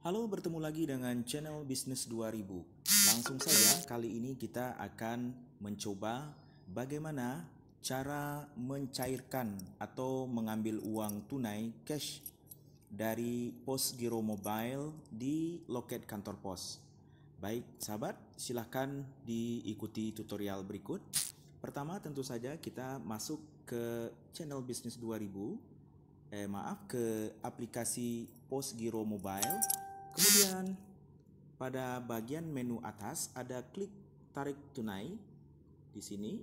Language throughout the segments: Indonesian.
Halo, bertemu lagi dengan channel Bisnis 2000. Langsung saja, kali ini kita akan mencoba bagaimana cara mencairkan atau mengambil uang tunai cash dari pos giro mobile di loket kantor pos. Baik, sahabat, silahkan diikuti tutorial berikut. Pertama, tentu saja kita masuk ke channel Bisnis 2000. Eh, maaf, ke aplikasi pos giro mobile Kemudian pada bagian menu atas ada klik tarik tunai di sini,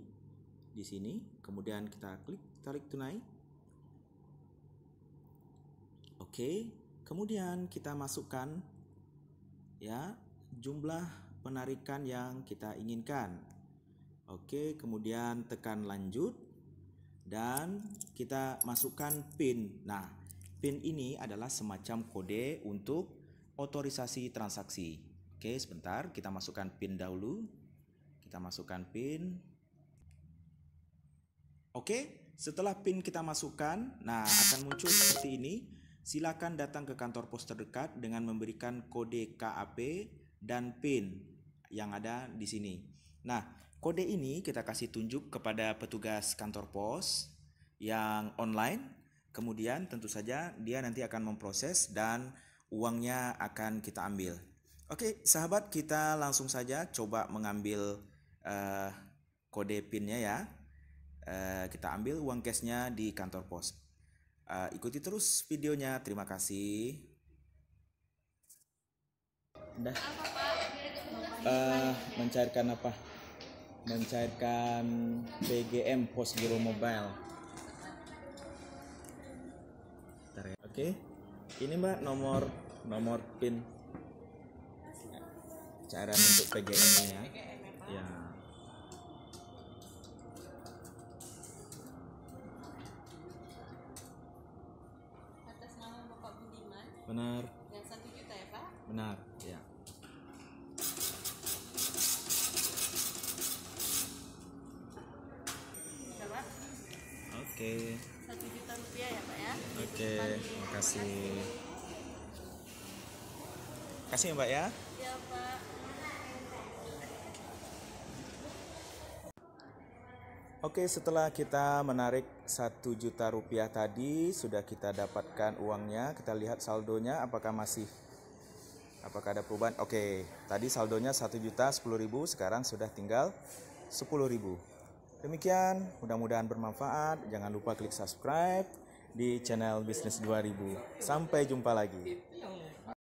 di sini. Kemudian kita klik tarik tunai. Oke, kemudian kita masukkan ya jumlah penarikan yang kita inginkan. Oke, kemudian tekan lanjut dan kita masukkan pin. Nah, pin ini adalah semacam kode untuk otorisasi transaksi. Oke, sebentar kita masukkan PIN dahulu. Kita masukkan PIN. Oke, setelah PIN kita masukkan, nah akan muncul seperti ini. Silakan datang ke kantor pos terdekat dengan memberikan kode KAP dan PIN yang ada di sini. Nah, kode ini kita kasih tunjuk kepada petugas kantor pos yang online. Kemudian tentu saja dia nanti akan memproses dan uangnya akan kita ambil. Oke, sahabat, kita langsung saja coba mengambil uh, kode PIN-nya ya. Uh, kita ambil uang cashnya di kantor pos. Uh, ikuti terus videonya. Terima kasih. Dah. Uh, mencairkan apa? Mencairkan PGM Pos Giro Mobile. Ya. Oke. Okay ini mbak nomor nomor pin cara untuk PGM nya ya ya benar yang satu juta ya pak benar ya oke okay. satu juta rupiah ya pak ya Oke, makasih. Kasih ya, Mbak ya. Iya, Oke, setelah kita menarik satu juta rupiah tadi, sudah kita dapatkan uangnya. Kita lihat saldonya apakah masih apakah ada perubahan? Oke, tadi saldonya satu juta sepuluh ribu, sekarang sudah tinggal sepuluh ribu. Demikian, mudah-mudahan bermanfaat. Jangan lupa klik subscribe di channel Bisnis 2000. Sampai jumpa lagi. Gitu.